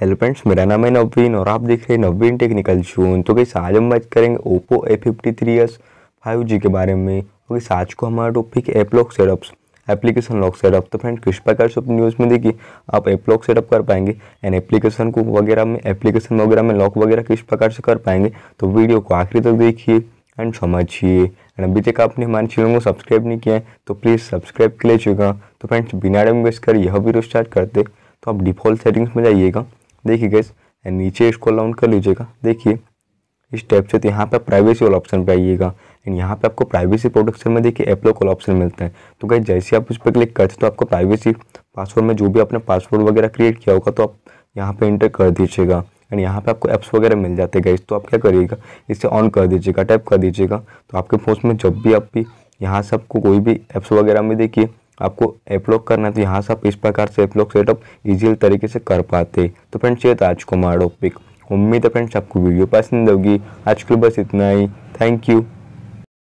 hello friends मेरा नाम है नवीन और आप देख रहे हैं नवीन टेक्निकल जून तो कैसे आज हम बात करेंगे Oppo A fifty three S five G के बारे में तो कैसे आज को हमारा topic app lock setups application lock setup तो फ्रेंड किस प्रकार से अपनी न्यूज़ में देखिए आप ऐप लॉक सेटअप कर पाएंगे एंड एप्लीकेशन को वगैरह में एप्लीकेशन वगैरह में लॉक वगैरह किस प्रकार से कर पाएंगे तो वीडियो को आखिरी तक देखिए एंड समझिए एंड अभी तक आपने हमारे चैनल को सब्सक्राइब नहीं किया है तो प्लीज़ सब्सक्राइब के लिए चुका तो फ्रेंड्स बिना टाइम वेस्ट कर यह वीडियो स्टार्ट करते तो आप डिफ़ॉल्ट सेटिंग्स में जाइएगा देखिए गैस नीचे इसको डाउन कर लीजिएगा देखिए इस टाइप से तो यहाँ पर प्राइवेसी वाला ऑप्शन पे आइएगा एंड यहाँ पे आपको प्राइवेसी प्रोटेक्शन में देखिए एप्लो कॉल ऑप्शन मिलता है तो गैस जैसे आप उस पर क्लिक करते हैं तो आपको प्राइवेसी पासवर्ड में जो भी आपने पासवर्ड वगैरह क्रिएट किया होगा तो आप यहाँ पर इंटर कर दीजिएगा एंड यहाँ पे आपको ऐप्स वगैरह मिल जाते गैस तो आप क्या करिएगा इसे ऑन कर दीजिएगा टाइप कर दीजिएगा तो आपके फोन में जब भी आप भी यहाँ से आपको कोई भी एप्स वगैरह में देखिए आपको एप्लॉक करना तो यहाँ से आप इस प्रकार से एप्लॉक सेटअप इजीली तरीके से कर पाते तो फ्रेंड्स ये था आज को हमारा टॉपिक उम्मीद है फ्रेंड्स आपको वीडियो पसंद होगी आज के लिए बस इतना ही थैंक यू